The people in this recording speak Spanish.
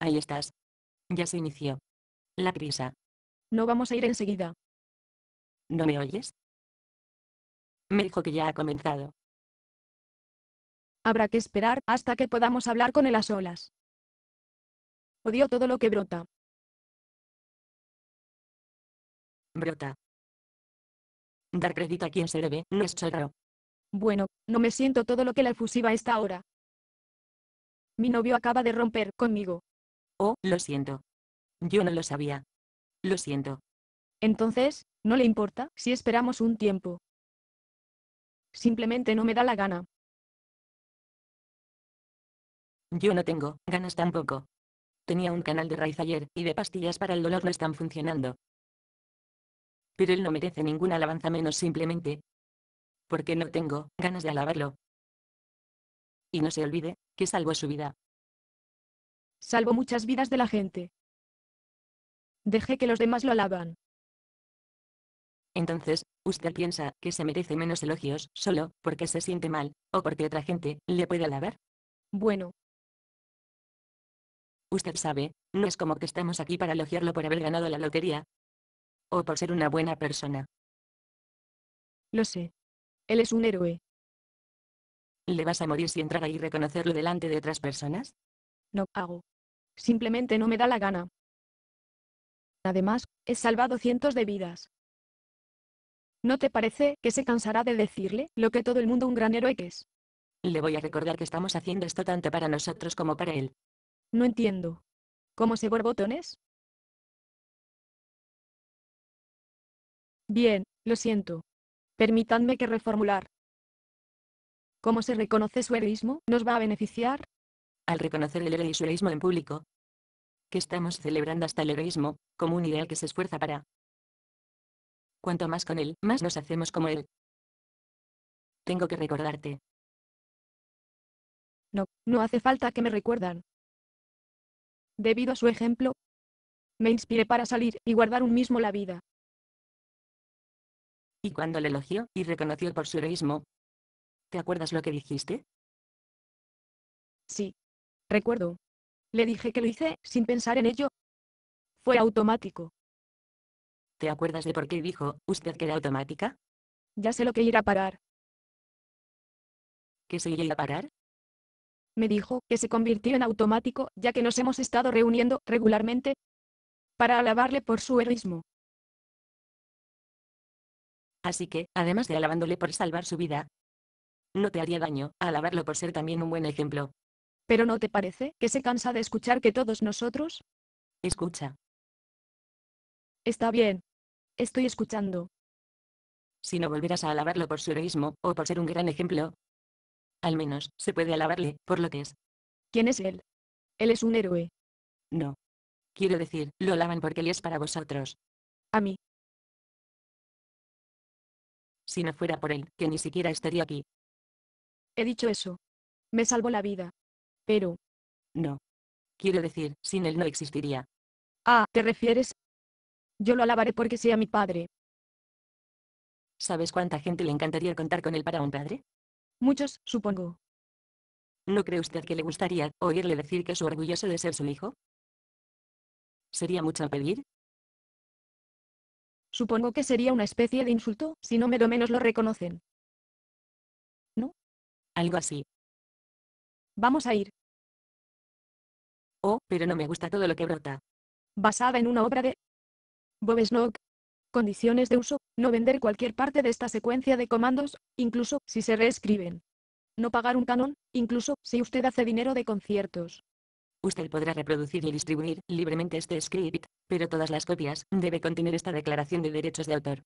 ahí estás. Ya se inició. La prisa. No vamos a ir enseguida. ¿No me oyes? Me dijo que ya ha comenzado. Habrá que esperar hasta que podamos hablar con él a solas. Odio todo lo que brota. Brota. Dar crédito a quien se debe no es chorro. Bueno, no me siento todo lo que la efusiva está ahora. Mi novio acaba de romper conmigo. Oh, lo siento. Yo no lo sabía. Lo siento. Entonces, no le importa si esperamos un tiempo. Simplemente no me da la gana. Yo no tengo ganas tampoco. Tenía un canal de raíz ayer, y de pastillas para el dolor no están funcionando. Pero él no merece ninguna alabanza menos simplemente. Porque no tengo ganas de alabarlo. Y no se olvide, que salvo su vida salvo muchas vidas de la gente. Deje que los demás lo alaban. Entonces, usted piensa que se merece menos elogios solo porque se siente mal, o porque otra gente le puede alabar. Bueno. Usted sabe, no es como que estamos aquí para elogiarlo por haber ganado la lotería. O por ser una buena persona. Lo sé. Él es un héroe. ¿Le vas a morir si entrar y reconocerlo delante de otras personas? No hago. Simplemente no me da la gana. Además, he salvado cientos de vidas. ¿No te parece que se cansará de decirle lo que todo el mundo un gran héroe que es? Le voy a recordar que estamos haciendo esto tanto para nosotros como para él. No entiendo. ¿Cómo se borbotones? Bien, lo siento. Permítanme que reformular. ¿Cómo se reconoce su heroísmo? ¿Nos va a beneficiar? al reconocer el heroísmo en público, que estamos celebrando hasta el heroísmo, como un ideal que se esfuerza para. Cuanto más con él, más nos hacemos como él. Tengo que recordarte. No, no hace falta que me recuerdan. Debido a su ejemplo, me inspiré para salir y guardar un mismo la vida. Y cuando le elogió y reconoció por su heroísmo, ¿te acuerdas lo que dijiste? Sí, Recuerdo. Le dije que lo hice, sin pensar en ello. Fue automático. ¿Te acuerdas de por qué dijo, usted que era automática? Ya sé lo que irá a parar. ¿Qué se iría a parar? Me dijo que se convirtió en automático, ya que nos hemos estado reuniendo regularmente para alabarle por su heroísmo. Así que, además de alabándole por salvar su vida, no te haría daño alabarlo por ser también un buen ejemplo. Pero ¿no te parece que se cansa de escuchar que todos nosotros? Escucha. Está bien. Estoy escuchando. Si no volverás a alabarlo por su heroísmo, o por ser un gran ejemplo. Al menos, se puede alabarle, por lo que es. ¿Quién es él? Él es un héroe. No. Quiero decir, lo alaban porque él es para vosotros. A mí. Si no fuera por él, que ni siquiera estaría aquí. He dicho eso. Me salvó la vida. Pero. No. Quiero decir, sin él no existiría. Ah, ¿te refieres? Yo lo alabaré porque sea mi padre. ¿Sabes cuánta gente le encantaría contar con él para un padre? Muchos, supongo. ¿No cree usted que le gustaría oírle decir que es orgulloso de ser su hijo? ¿Sería mucho pedir? Supongo que sería una especie de insulto, si no me lo menos lo reconocen. ¿No? Algo así. Vamos a ir. Oh, pero no me gusta todo lo que brota. Basada en una obra de Bob Condiciones de uso, no vender cualquier parte de esta secuencia de comandos, incluso si se reescriben. No pagar un canon, incluso si usted hace dinero de conciertos. Usted podrá reproducir y distribuir libremente este script, pero todas las copias debe contener esta declaración de derechos de autor.